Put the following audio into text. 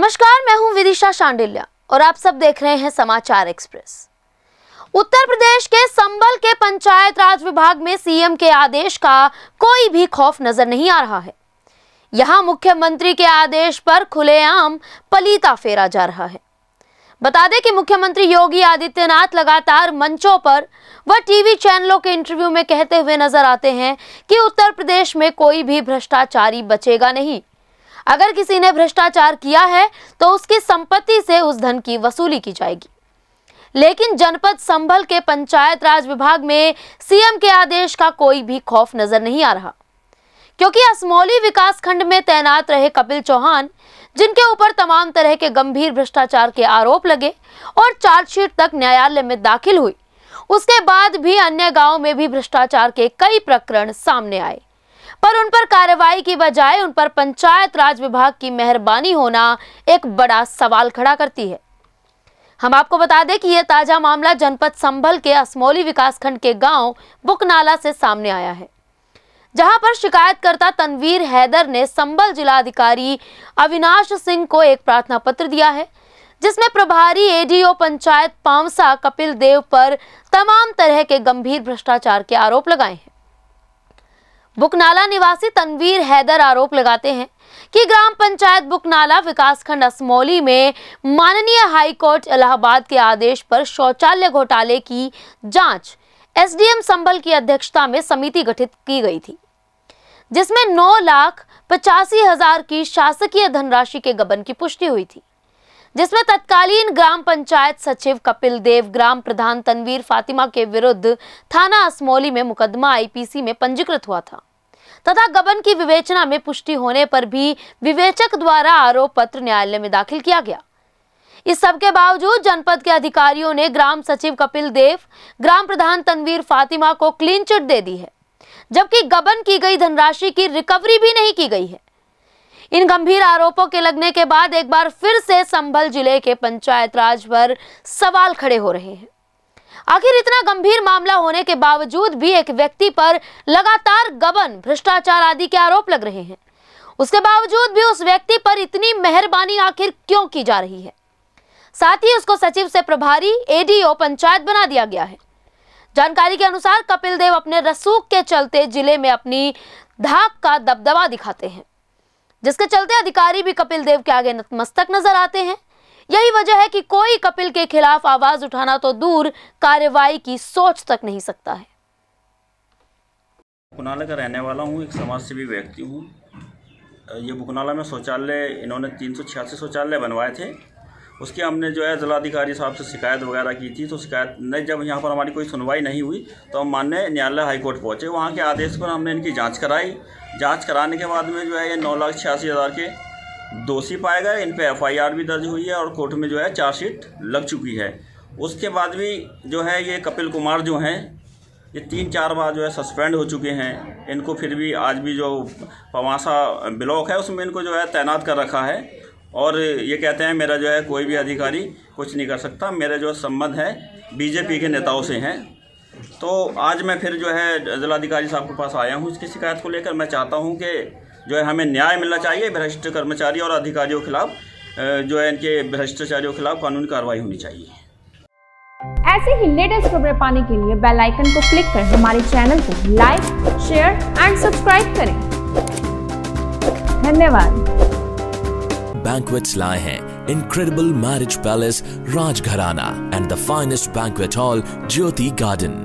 नमस्कार मैं हूं विदिशा शांडिल्या और आप सब देख रहे हैं समाचार एक्सप्रेस उत्तर प्रदेश के संबल के पंचायत राज विभाग में सीएम के आदेश का कोई भी खौफ नजर नहीं आ रहा है यहां मुख्यमंत्री के आदेश पर खुलेआम पलीता फेरा जा रहा है बता दें कि मुख्यमंत्री योगी आदित्यनाथ लगातार मंचों पर व टीवी चैनलों के इंटरव्यू में कहते हुए नजर आते हैं कि उत्तर प्रदेश में कोई भी भ्रष्टाचारी बचेगा नहीं अगर किसी ने भ्रष्टाचार किया है तो उसकी संपत्ति से उस धन की वसूली की जाएगी लेकिन जनपद संभल के पंचायत राज विभाग में सीएम के आदेश का कोई भी खौफ नजर नहीं आ रहा क्योंकि असमौली विकास खंड में तैनात रहे कपिल चौहान जिनके ऊपर तमाम तरह के गंभीर भ्रष्टाचार के आरोप लगे और चार्जशीट तक न्यायालय में दाखिल हुई उसके बाद भी अन्य गांवों में भी भ्रष्टाचार के कई प्रकरण सामने आए पर उन पर कार्रवाई की बजाय उन पर पंचायत राज विभाग की मेहरबानी होना एक बड़ा सवाल खड़ा करती है हम आपको बता दें कि यह ताजा मामला जनपद संभल के असमौली विकासखंड के गांव बुकनाला से सामने आया है जहां पर शिकायतकर्ता तनवीर हैदर ने संबल जिलाधिकारी अविनाश सिंह को एक प्रार्थना पत्र दिया है जिसमें प्रभारी एडीओ पंचायत पावसा कपिल देव पर तमाम तरह के गंभीर भ्रष्टाचार के आरोप लगाए हैं बुकनाला निवासी तनवीर हैदर आरोप लगाते हैं कि ग्राम पंचायत बुकनाला विकासखंड असमौली में माननीय हाईकोर्ट इलाहाबाद के आदेश पर शौचालय घोटाले की जांच एसडीएम संबल की अध्यक्षता में समिति गठित की गई थी जिसमें नौ लाख पचासी हजार की शासकीय धनराशि के गबन की पुष्टि हुई थी जिसमें तत्कालीन ग्राम पंचायत सचिव कपिल देव ग्राम प्रधान तनवीर फातिमा के विरुद्ध थाना असमौली में मुकदमा आईपीसी में पंजीकृत हुआ था तथा गबन की विवेचना में पुष्टि होने पर भी विवेचक द्वारा आरोप पत्र न्यायालय में दाखिल किया गया इस सब के बावजूद जनपद के अधिकारियों ने ग्राम सचिव कपिल देव ग्राम प्रधान तनवीर फातिमा को क्लीन चिट दे दी है जबकि गबन की गई धनराशि की रिकवरी भी नहीं की गई है इन गंभीर आरोपों के लगने के बाद एक बार फिर से संभल जिले के पंचायत राज पर सवाल खड़े हो रहे हैं आखिर इतना गंभीर मामला होने के बावजूद भी एक व्यक्ति पर लगातार गबन भ्रष्टाचार आदि के आरोप लग रहे हैं उसके बावजूद भी उस व्यक्ति पर इतनी मेहरबानी आखिर क्यों की जा रही है साथ ही उसको सचिव से प्रभारी एडीओ पंचायत बना दिया गया है जानकारी के अनुसार कपिल देव अपने रसूख के चलते जिले में अपनी धाक का दबदबा दिखाते हैं जिसके चलते अधिकारी भी कपिल देव के आगे नतमस्तक नजर आते हैं यही वजह है कि कोई कपिल के खिलाफ आवाज उठाना तो दूर कार्रवाई की सोच तक नहीं सकता है बुकनाला का रहने वाला हूँ एक समाज सेवी व्यक्ति हूँ ये बुकनाला में शौचालय इन्होंने तीन सौ छियासी शौचालय बनवाए थे उसके हमने जो है जिलाधिकारी साहब से शिकायत वगैरह की थी तो शिकायत नहीं जब यहाँ पर हमारी कोई सुनवाई नहीं हुई तो हम माननीय न्यायालय हाईकोर्ट पहुँचे वहाँ के आदेश पर हमने इनकी जाँच कराई जाँच कराने के बाद में जो है ये नौ लाख छियासी हज़ार के दोषी पाया गया इन पर एफ भी दर्ज हुई है और कोर्ट में जो है चार्जशीट लग चुकी है उसके बाद भी जो है ये कपिल कुमार जो हैं ये तीन चार बार जो है सस्पेंड हो चुके हैं इनको फिर भी आज भी जो पवासा ब्लॉक है उसमें इनको जो है तैनात कर रखा है और ये कहते हैं मेरा जो है कोई भी अधिकारी कुछ नहीं कर सकता मेरे जो संबंध है बीजेपी के नेताओं से हैं तो आज मैं फिर जो है जिलाधिकारी साहब के पास आया हूँ इसकी शिकायत को लेकर मैं चाहता हूँ कि जो है हमें न्याय मिलना चाहिए भ्रष्ट कर्मचारी और अधिकारियों के खिलाफ जो है इनके भ्रष्टाचारियों के खिलाफ कानूनी कार्रवाई होनी चाहिए ऐसे ही लेटेस्ट खबरें पाने के लिए बेल आइकन को क्लिक कर हमारे चैनल को लाइक शेयर एंड सब्सक्राइब करें धन्यवाद बैंकवेट्स लाए हैं incredible marriage palace Rajgharana and the finest banquet hall Jyoti garden